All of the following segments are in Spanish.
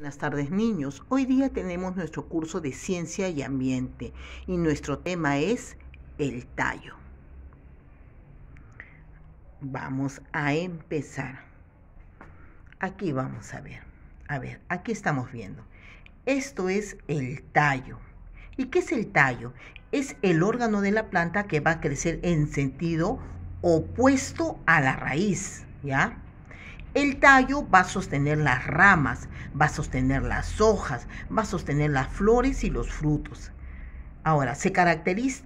Buenas tardes niños, hoy día tenemos nuestro curso de ciencia y ambiente y nuestro tema es el tallo. Vamos a empezar. Aquí vamos a ver, a ver, aquí estamos viendo. Esto es el tallo. ¿Y qué es el tallo? Es el órgano de la planta que va a crecer en sentido opuesto a la raíz, ¿ya? El tallo va a sostener las ramas, va a sostener las hojas, va a sostener las flores y los frutos. Ahora, se caracteriza,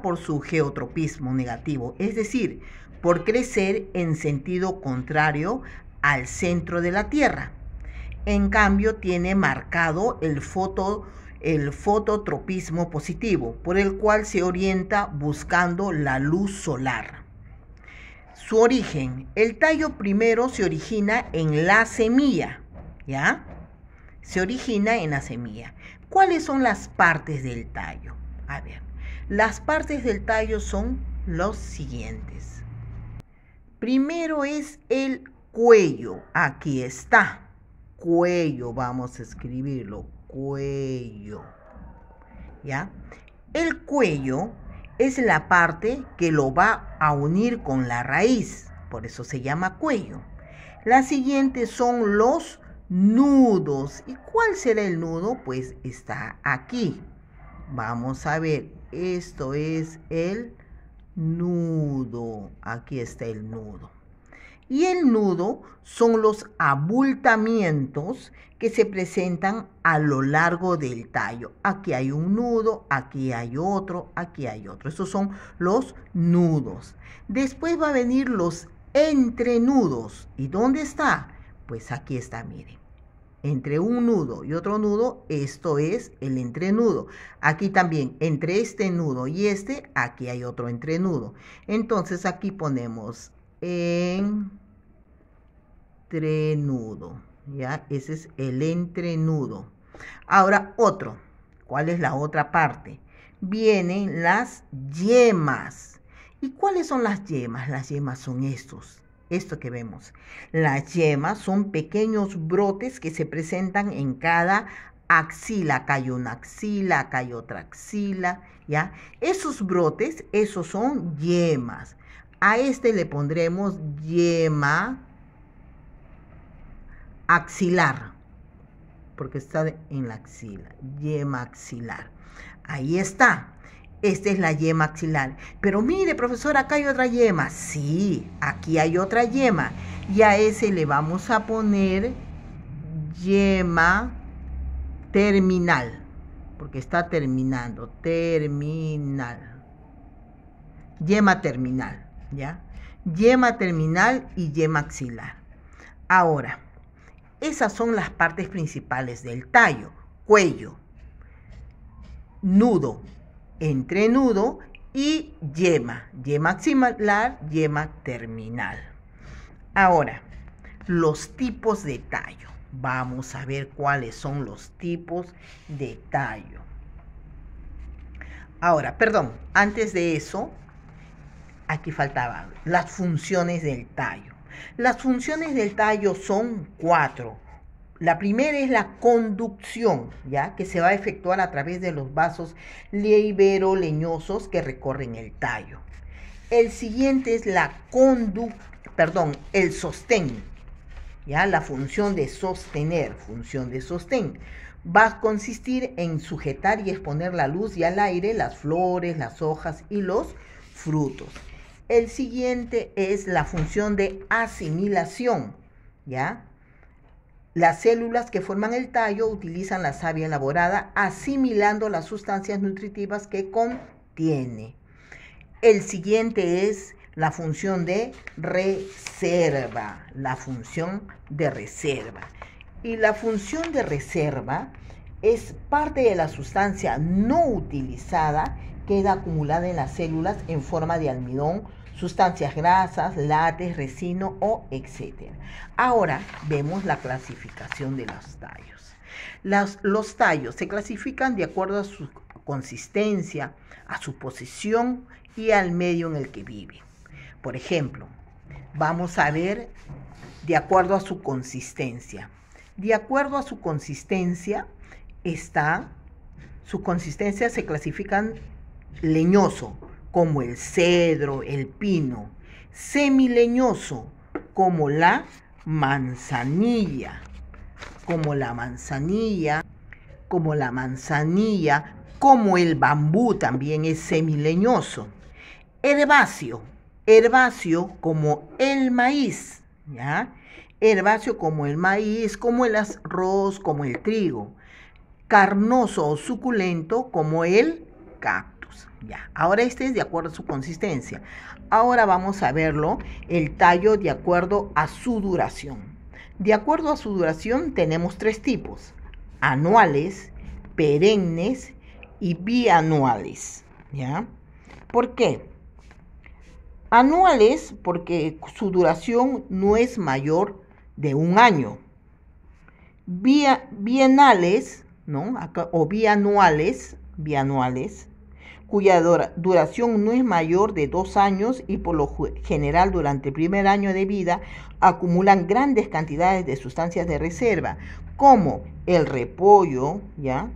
por su geotropismo negativo, es decir, por crecer en sentido contrario al centro de la Tierra. En cambio, tiene marcado el fototropismo positivo, por el cual se orienta buscando la luz solar. Su origen. El tallo primero se origina en la semilla, ¿ya? Se origina en la semilla. ¿Cuáles son las partes del tallo? A ver, las partes del tallo son los siguientes. Primero es el cuello. Aquí está. Cuello, vamos a escribirlo. Cuello. ¿Ya? El cuello es la parte que lo va a unir con la raíz, por eso se llama cuello. La siguiente son los nudos. ¿Y cuál será el nudo? Pues está aquí. Vamos a ver, esto es el nudo. Aquí está el nudo y el nudo son los abultamientos que se presentan a lo largo del tallo. Aquí hay un nudo, aquí hay otro, aquí hay otro. Estos son los nudos. Después va a venir los entrenudos. ¿Y dónde está? Pues aquí está, miren. Entre un nudo y otro nudo, esto es el entrenudo. Aquí también, entre este nudo y este, aquí hay otro entrenudo. Entonces aquí ponemos entrenudo. ¿Ya? Ese es el entrenudo. Ahora otro. ¿Cuál es la otra parte? Vienen las yemas. ¿Y cuáles son las yemas? Las yemas son estos. Esto que vemos. Las yemas son pequeños brotes que se presentan en cada axila, acá una axila, acá hay otra axila, ¿ya? Esos brotes, esos son yemas. A este le pondremos yema axilar, porque está en la axila, yema axilar. Ahí está. Esta es la yema axilar. Pero mire, profesor, acá hay otra yema. Sí, aquí hay otra yema. Y a ese le vamos a poner yema terminal, porque está terminando, terminal. Yema terminal. ¿ya? Yema terminal y yema axilar. Ahora, esas son las partes principales del tallo, cuello, nudo, entrenudo y yema, yema axilar, yema terminal. Ahora, los tipos de tallo. Vamos a ver cuáles son los tipos de tallo. Ahora, perdón, antes de eso, aquí faltaban las funciones del tallo. Las funciones del tallo son cuatro. La primera es la conducción, ya que se va a efectuar a través de los vasos leñosos que recorren el tallo. El siguiente es la condu, perdón, el sostén, ya la función de sostener, función de sostén va a consistir en sujetar y exponer la luz y al aire las flores, las hojas y los frutos. El siguiente es la función de asimilación, ¿ya? Las células que forman el tallo utilizan la savia elaborada asimilando las sustancias nutritivas que contiene. El siguiente es la función de reserva, la función de reserva. Y la función de reserva es parte de la sustancia no utilizada queda acumulada en las células en forma de almidón sustancias grasas, látex, resino o etc. Ahora vemos la clasificación de los tallos. los tallos se clasifican de acuerdo a su consistencia, a su posición y al medio en el que vive. Por ejemplo, vamos a ver de acuerdo a su consistencia. De acuerdo a su consistencia está, su consistencia se clasifican leñoso, como el cedro, el pino, semileñoso, como la manzanilla, como la manzanilla, como la manzanilla, como el bambú también es semileñoso. Herbáceo, herbáceo como el maíz, ¿ya? Herbáceo como el maíz, como el arroz, como el trigo. Carnoso o suculento como el caco. Ya. Ahora este es de acuerdo a su consistencia. Ahora vamos a verlo, el tallo de acuerdo a su duración. De acuerdo a su duración tenemos tres tipos, anuales, perennes y bianuales. ¿Ya? ¿Por qué? Anuales porque su duración no es mayor de un año. bienales, ¿no? Acá, o bianuales, bianuales, cuya duración no es mayor de dos años y por lo general durante el primer año de vida acumulan grandes cantidades de sustancias de reserva, como el repollo, ¿ya?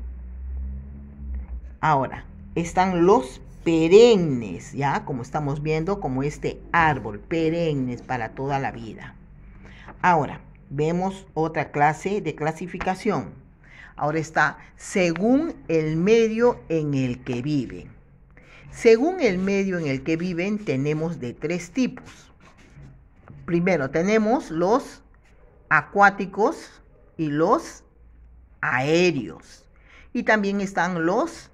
Ahora, están los perennes, ¿ya? Como estamos viendo, como este árbol, perennes para toda la vida. Ahora, vemos otra clase de clasificación. Ahora está, según el medio en el que viven. Según el medio en el que viven tenemos de tres tipos. Primero tenemos los acuáticos y los aéreos. Y también están los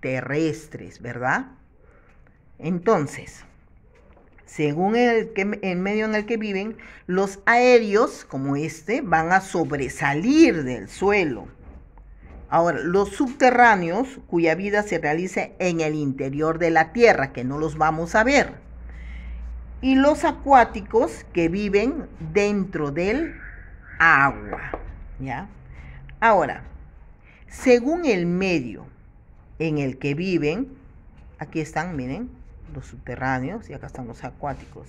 terrestres, ¿verdad? Entonces, según el, medio en el que viven, los aéreos, como este, van a sobresalir del suelo. Ahora, los subterráneos, cuya vida se realice en el interior de la Tierra, que no los vamos a ver. Y los acuáticos, que viven dentro del agua. ¿ya? Ahora, según el medio en el que viven, aquí están, miren, los subterráneos y acá están los acuáticos.